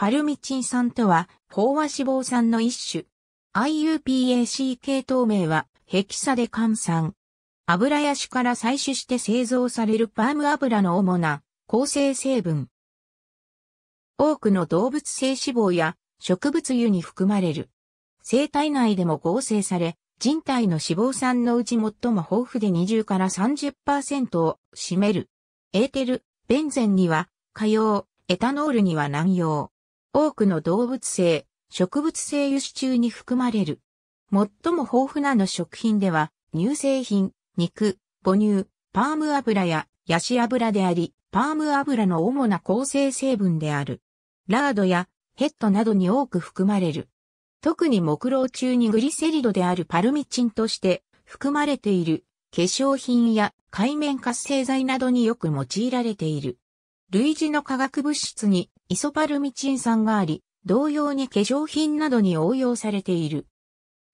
パルミチン酸とは、飽和脂肪酸の一種。IUPAC 系統名は、ヘキサデカン酸。油や種から採取して製造されるパーム油の主な構成成分。多くの動物性脂肪や植物油に含まれる。生体内でも合成され、人体の脂肪酸のうち最も豊富で20から30%を占める。エーテル、ベンゼンには、可用、エタノールには難用。多くの動物性、植物性油脂中に含まれる。最も豊富なの食品では、乳製品、肉、母乳、パーム油やヤシ油であり、パーム油の主な構成成分である。ラードやヘッドなどに多く含まれる。特に木老中にグリセリドであるパルミチンとして含まれている化粧品や海面活性剤などによく用いられている。類似の化学物質にイソパルミチン酸があり、同様に化粧品などに応用されている。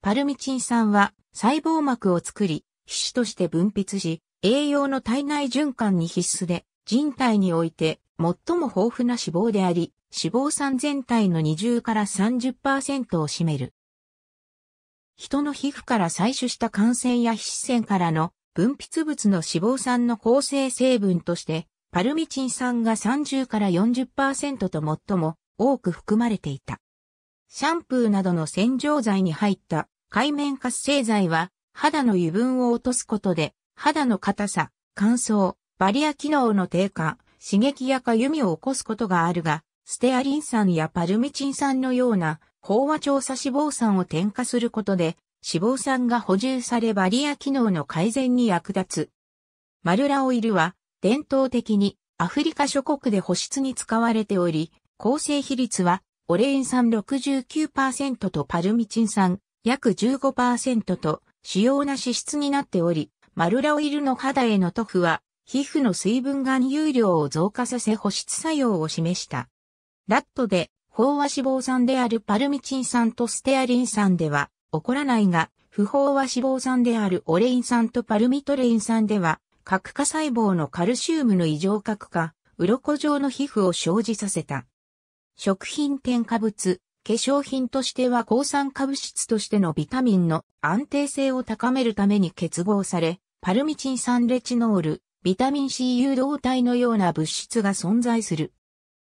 パルミチン酸は細胞膜を作り、皮脂として分泌し、栄養の体内循環に必須で、人体において最も豊富な脂肪であり、脂肪酸全体の20から30%を占める。人の皮膚から採取した感染や皮脂腺からの分泌物の脂肪酸の構成成分としてパルミチン酸が30から40%と最も多く含まれていた。シャンプーなどの洗浄剤に入った海面活性剤は肌の油分を落とすことで肌の硬さ、乾燥、バリア機能の低下、刺激やかゆみを起こすことがあるが、ステアリン酸やパルミチン酸のような飽和調査脂肪酸を添加することで脂肪酸が補充されバリア機能の改善に役立つ。マルラオイルは伝統的にアフリカ諸国で保湿に使われており、構成比率はオレイン酸69%とパルミチン酸約15%と主要な脂質になっており、マルラオイルの肌への塗布は皮膚の水分含有量を増加させ保湿作用を示した。ラットで飽和脂肪酸であるパルミチン酸とステアリン酸では起こらないが、不飽和脂肪酸であるオレイン酸とパルミトレイン酸では核化細胞のカルシウムの異常核化、鱗状の皮膚を生じさせた。食品添加物、化粧品としては抗酸化物質としてのビタミンの安定性を高めるために結合され、パルミチン酸レチノール、ビタミン C 誘導体のような物質が存在する。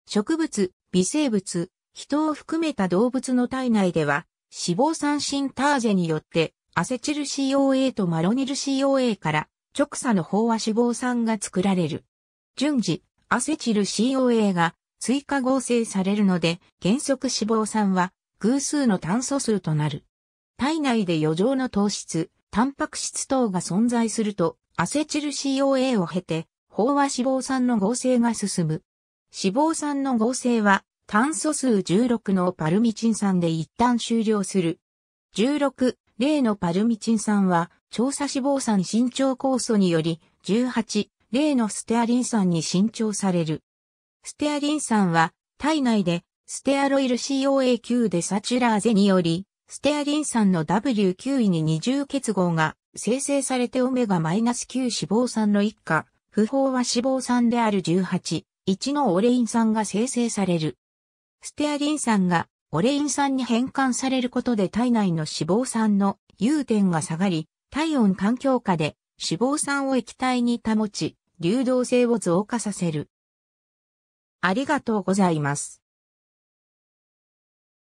植物、微生物、人を含めた動物の体内では、脂肪酸シンターゼによって、アセチル COA とマロニル COA から直鎖の飽和脂肪酸が作られる。順次、アセチル COA が追加合成されるので、原則脂肪酸は偶数の炭素数となる。体内で余剰の糖質、タンパク質等が存在すると、アセチル COA を経て、飽和脂肪酸の合成が進む。脂肪酸の合成は、炭素数16のパルミチン酸で一旦終了する。16、0のパルミチン酸は、調査脂肪酸伸長酵素により、18、例のステアリン酸に伸長される。ステアリン酸は、体内で、ステアロイル COA9 でサチュラーゼにより、ステアリン酸の W9 位に二重結合が生成されてオメガ -9 脂肪酸の一家、不法は脂肪酸である18、1のオレイン酸が生成される。ステアリン酸がオレイン酸に変換されることで体内の脂肪酸の融点が下がり、体温環境下で脂肪酸を液体に保ち、流動性を増加させる。ありがとうございます。